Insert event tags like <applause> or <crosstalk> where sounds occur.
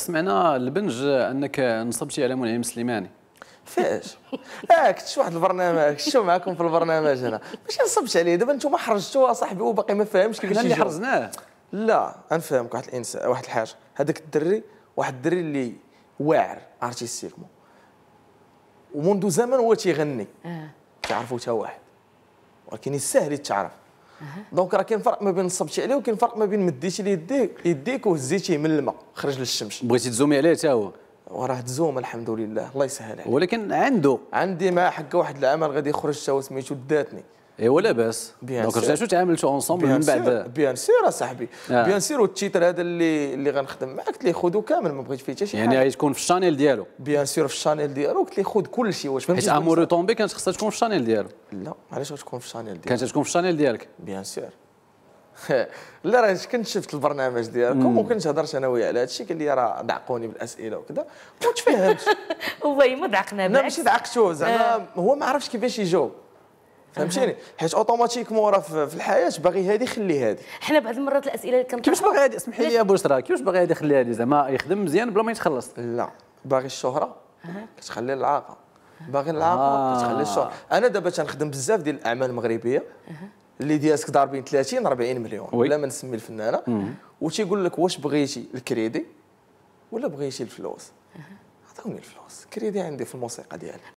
سمعنا البنج انك نصبتي على منعم سليماني فاش اه كنت شي واحد البرنامج شو معكم في البرنامج هنا ماشي نصبت عليه دابا انتم حرجتوه صاحبي وباقي ما فاهمش كيفاش اللي حرجناه لا غنفهمك واحد الانسان واحد الحاجه هذاك الدري واحد الدري اللي واعر ارتيستيكمون ومنذ زمن هو تيغني آه. تعرفو حتى واحد ولكن يستاهل يتعرف دونك راه كاين فرق ما بين نصبتي عليه وكاين فرق ما بين مديتي ليه يديك يديك وهزيتيه من الماء خرج للشمس بغيتي تزومي عليه حتى هو وراه تزوم الحمد لله الله يسهل عليه ولكن عنده عندي مع حق واحد العمل غادي يخرج حتى هو سميتو داتني ايوا لاباس دونك رجعتوا تعاملتوا اونسومبل من بعد بيان سير اصاحبي آه. بيان سير والتيتر هذا اللي اللي غنخدم معاك قلت ليه خذو كامل ما بغيت فيه حتى شي يعني حاجه يعني تكون في الشانيل ديالو بيان سير في الشانيل ديالو قلت ليه خذ كل شيء واش فهمتي حيت امور طومبي كانت خصها تكون في الشانيل ديالو لا علاش غتكون في الشانيل ديالو كانت تكون في الشانيل ديالك بيان سير <laughs> لا راه كنت شفت البرنامج ديالكم وكنت هضرت انا وياه على هذا الشيء قال لي راه ضعقوني بالاسئله وكذا ما تفهمتش والله ما ضعقنا لا ماشي ضعقتو زعما آه. هو ما عرفش كيفاش يجاوب فهمتيني حيت اوتوماتيكمون راه في الحياه باغي هادي خلي هادي حنا بعض المرات الاسئله اللي كنطرحها كيفاش باغي هادي اسمح لي يا بشرى كيفاش باغي هادي خلي هادي زعما يخدم مزيان بلا ما يتخلص لا باغي الشهره كتخلي العاقه باغي العاقه آه. كتخلي الشهره انا دابا تنخدم بزاف ديال الاعمال المغربيه اللي ديالك ضاربين 30 40 مليون بلا ما نسمي الفنانه وتيقول لك واش بغيتي الكريدي ولا بغيتي الفلوس عطوني الفلوس كريدي عندي في الموسيقى ديالي